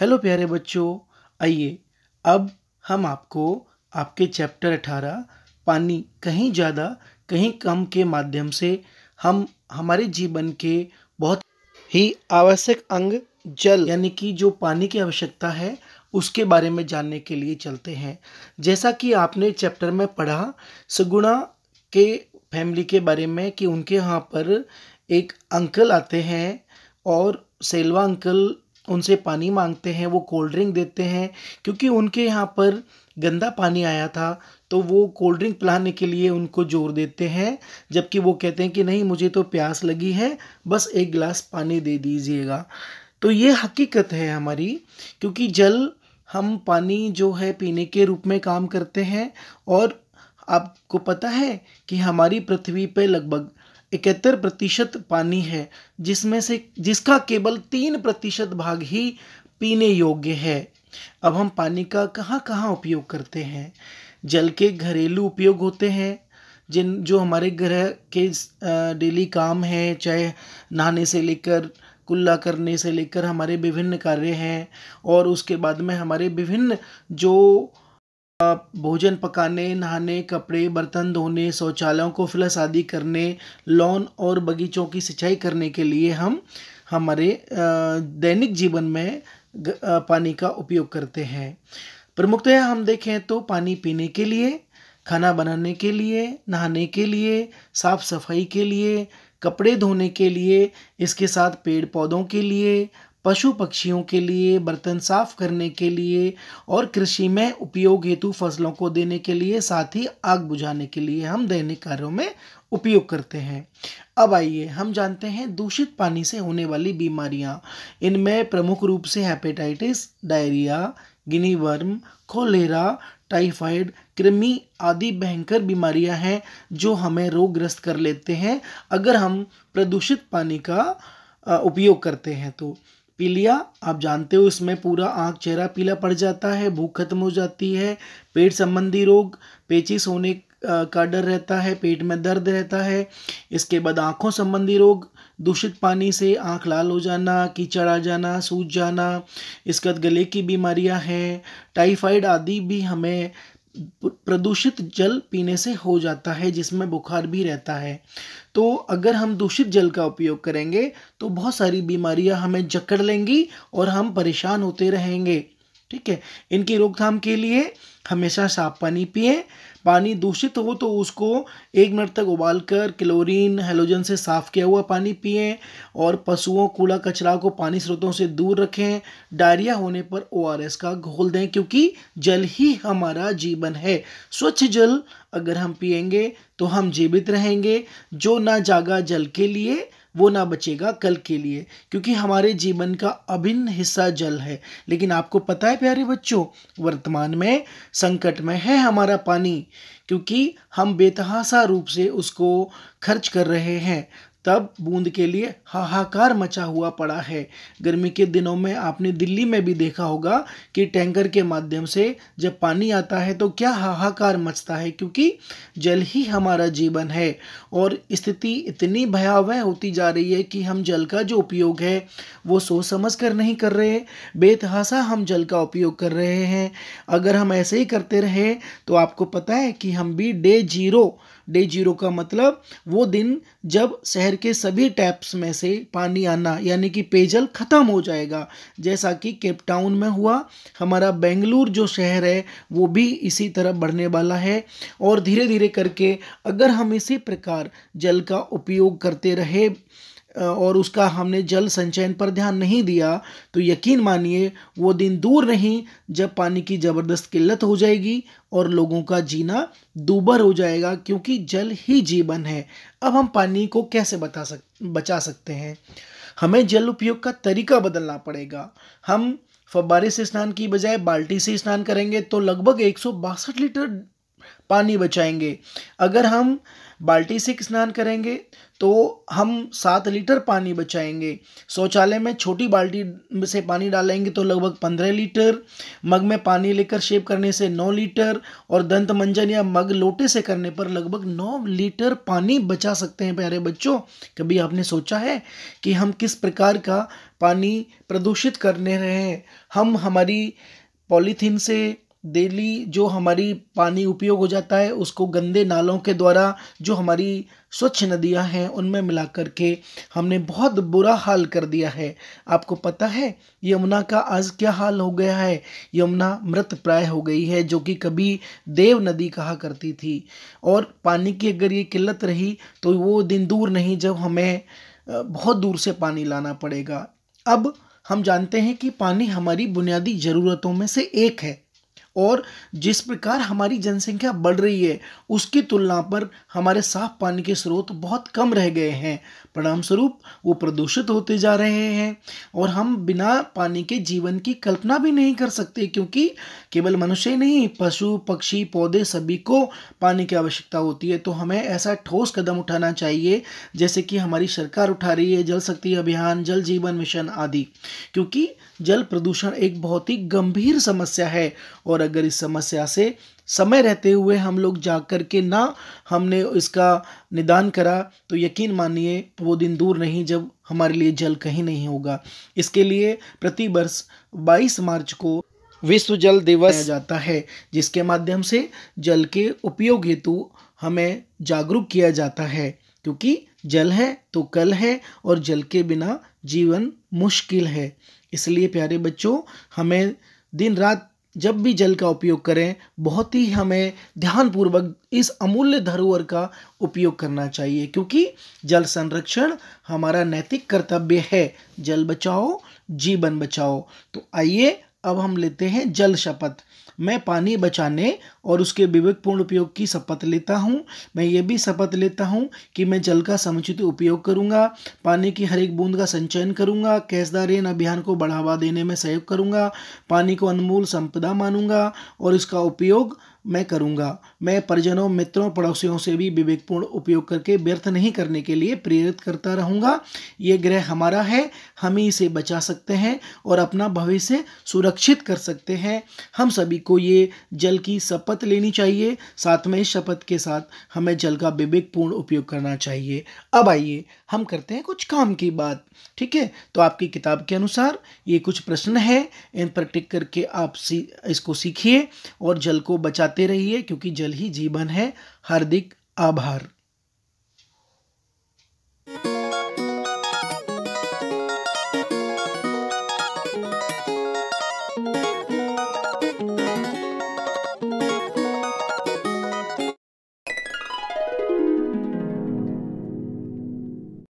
hello प्यारे बच्चों आइए अब हम आपको आपके चैप्टर अठारह पानी कहीं ज़्यादा कहीं कम के माध्यम से हम हमारे जीवन के बहुत ही आवश्यक अंग जल यानी कि जो पानी की आवश्यकता है उसके बारे में जानने के लिए चलते हैं जैसा कि आपने चैप्टर में पढ़ा सगुणा के फैमिली के बारे में कि उनके यहाँ पर एक अंकल आते हैं और सेलवा अंकल उनसे पानी मांगते हैं वो कोल्ड ड्रिंक देते हैं क्योंकि उनके यहाँ पर गंदा पानी आया था तो वो कोल्ड ड्रिंक पिलाने के लिए उनको जोर देते हैं जबकि वो कहते हैं कि नहीं मुझे तो प्यास लगी है बस एक गिलास पानी दे दीजिएगा तो ये हकीकत है हमारी क्योंकि जल हम पानी जो है पीने के रूप में काम करते हैं और आपको पता है कि हमारी पृथ्वी पर लगभग इकहत्तर प्रतिशत पानी है जिसमें से जिसका केवल तीन प्रतिशत भाग ही पीने योग्य है अब हम पानी का कहाँ कहाँ उपयोग करते हैं जल के घरेलू उपयोग होते हैं जिन जो हमारे ग्रह के डेली काम हैं चाहे नहाने से लेकर कुल्ला करने से लेकर हमारे विभिन्न कार्य हैं और उसके बाद में हमारे विभिन्न जो भोजन पकाने नहाने कपड़े बर्तन धोने शौचालयों को फ्लस आदि करने लॉन और बगीचों की सिंचाई करने के लिए हम हमारे दैनिक जीवन में पानी का उपयोग करते हैं प्रमुखतः हम देखें तो पानी पीने के लिए खाना बनाने के लिए नहाने के लिए साफ सफाई के लिए कपड़े धोने के लिए इसके साथ पेड़ पौधों के लिए पशु पक्षियों के लिए बर्तन साफ करने के लिए और कृषि में उपयोग हेतु फसलों को देने के लिए साथ ही आग बुझाने के लिए हम दैनिक कार्यों में उपयोग करते हैं अब आइए हम जानते हैं दूषित पानी से होने वाली बीमारियां इनमें प्रमुख रूप से hepatitis diarrhoea guinea worm cholera typhoid कृमि आदि भयंकर बीमारियां हैं जो हमें रोगग्रस्त कर लेते हैं अगर हम प्रदूषित पानी का उपयोग करते हैं तो पीलिया आप जानते हो इसमें पूरा आँख चेहरा पीला पड़ जाता है भूख खत्म हो जाती है पेट संबंधी रोग पेचिस होने का डर रहता है पेट में दर्द रहता है इसके बाद आँखों संबंधी रोग दूषित पानी से आँख लाल हो जाना कीचड़ आ जाना सूज जाना इसके बाद गले की बीमारियां हैं टाइफाइड आदि भी हमें प्रदूषित जल पीने से हो जाता है जिसमें बुखार भी रहता है तो अगर हम दूषित जल का उपयोग करेंगे तो बहुत सारी बीमारियां हमें जकड़ लेंगी और हम परेशान होते रहेंगे ठीक है इनकी रोकथाम के लिए हमेशा साफ पानी पिए पानी दूषित हो तो उसको एक मिनट तक उबाल कर क्लोरीन हेलोजन से साफ़ किया हुआ पानी पिएँ और पशुओं कूड़ा कचरा को पानी स्रोतों से दूर रखें डायरिया होने पर ओ का घोल दें क्योंकि जल ही हमारा जीवन है स्वच्छ जल अगर हम पिएंगे तो हम जीवित रहेंगे जो ना जागा जल के लिए वो ना बचेगा कल के लिए क्योंकि हमारे जीवन का अभिन्न हिस्सा जल है लेकिन आपको पता है प्यारे बच्चों वर्तमान में संकट में है हमारा पानी क्योंकि हम बेतहासा रूप से उसको खर्च कर रहे हैं तब बूंद के लिए हाहाकार मचा हुआ पड़ा है गर्मी के दिनों में आपने दिल्ली में भी देखा होगा कि टैंकर के माध्यम से जब पानी आता है तो क्या हाहाकार मचता है क्योंकि जल ही हमारा जीवन है और स्थिति इतनी भयावह होती जा रही है कि हम जल का जो उपयोग है वो सोच समझ कर नहीं कर रहे बेतहासा हम जल का उपयोग कर रहे हैं अगर हम ऐसे ही करते रहे तो आपको पता है कि हम भी डे जीरो डे जीरो का मतलब वो दिन जब शहर के सभी टैप्स में से पानी आना यानी कि पेयजल ख़त्म हो जाएगा जैसा कि केपटाउन में हुआ हमारा बेंगलुरु जो शहर है वो भी इसी तरह बढ़ने वाला है और धीरे धीरे करके अगर हम इसी प्रकार जल का उपयोग करते रहे और उसका हमने जल संचयन पर ध्यान नहीं दिया तो यकीन मानिए वो दिन दूर नहीं जब पानी की ज़बरदस्त किल्लत हो जाएगी और लोगों का जीना दूबर हो जाएगा क्योंकि जल ही जीवन है अब हम पानी को कैसे बता सक बचा सकते हैं हमें जल उपयोग का तरीका बदलना पड़ेगा हम फब्बारे से स्नान की बजाय बाल्टी से स्नान करेंगे तो लगभग एक लीटर पानी बचाएंगे अगर हम बाल्टी से स्नान करेंगे तो हम सात लीटर पानी बचाएंगे शौचालय में छोटी बाल्टी से पानी डालेंगे तो लगभग पंद्रह लीटर मग में पानी लेकर शेव करने से नौ लीटर और दंत मंजन या मग लोटे से करने पर लगभग नौ लीटर पानी बचा सकते हैं प्यारे बच्चों कभी आपने सोचा है कि हम किस प्रकार का पानी प्रदूषित करने रहे हैं हम हमारी पॉलीथीन से डेली जो हमारी पानी उपयोग हो जाता है उसको गंदे नालों के द्वारा जो हमारी स्वच्छ नदियां हैं उनमें मिला कर के हमने बहुत बुरा हाल कर दिया है आपको पता है यमुना का आज क्या हाल हो गया है यमुना मृत प्राय हो गई है जो कि कभी देव नदी कहा करती थी और पानी की अगर ये किल्लत रही तो वो दिन दूर नहीं जब हमें बहुत दूर से पानी लाना पड़ेगा अब हम जानते हैं कि पानी हमारी बुनियादी ज़रूरतों में से एक है और जिस प्रकार हमारी जनसंख्या बढ़ रही है उसकी तुलना पर हमारे साफ पानी के स्रोत बहुत कम रह गए हैं परिणाम स्वरूप वो प्रदूषित होते जा रहे हैं और हम बिना पानी के जीवन की कल्पना भी नहीं कर सकते क्योंकि केवल मनुष्य ही नहीं पशु पक्षी पौधे सभी को पानी की आवश्यकता होती है तो हमें ऐसा ठोस कदम उठाना चाहिए जैसे कि हमारी सरकार उठा रही है जल शक्ति अभियान जल जीवन मिशन आदि क्योंकि जल प्रदूषण एक बहुत ही गंभीर समस्या है और अगर इस समस्या से समय रहते हुए हम लोग जा कर के ना हमने इसका निदान करा तो यकीन मानिए वो दिन दूर नहीं जब हमारे लिए जल कहीं नहीं होगा इसके लिए प्रति वर्ष बाईस मार्च को विश्व जल दिवस जाता है जिसके माध्यम से जल के उपयोग हेतु हमें जागरूक किया जाता है क्योंकि जल है तो कल है और जल के बिना जीवन मुश्किल है इसलिए प्यारे बच्चों हमें दिन रात जब भी जल का उपयोग करें बहुत ही हमें ध्यानपूर्वक इस अमूल्य धरोहर का उपयोग करना चाहिए क्योंकि जल संरक्षण हमारा नैतिक कर्तव्य है जल बचाओ जीवन बचाओ तो आइए अब हम लेते हैं जल शपथ मैं पानी बचाने और उसके विवेकपूर्ण उपयोग की शपथ लेता हूँ मैं ये भी शपथ लेता हूँ कि मैं जल का समुचित उपयोग करूँगा पानी की हर एक बूंद का संचयन करूँगा कैशदार अभियान को बढ़ावा देने में सहयोग करूँगा पानी को अनमोल संपदा मानूंगा और इसका उपयोग मैं करूंगा मैं परिजनों मित्रों पड़ोसियों से भी विवेकपूर्ण उपयोग करके व्यर्थ नहीं करने के लिए प्रेरित करता रहूंगा ये ग्रह हमारा है हम ही इसे बचा सकते हैं और अपना भविष्य सुरक्षित कर सकते हैं हम सभी को ये जल की शपथ लेनी चाहिए साथ में इस शपथ के साथ हमें जल का विवेकपूर्ण उपयोग करना चाहिए अब आइए हम करते हैं कुछ काम की बात ठीक है तो आपकी किताब के अनुसार ये कुछ प्रश्न है इन पर टिक करके आप सी, इसको सीखिए और जल को बचाते रहिए क्योंकि जल ही जीवन है हार्दिक आभार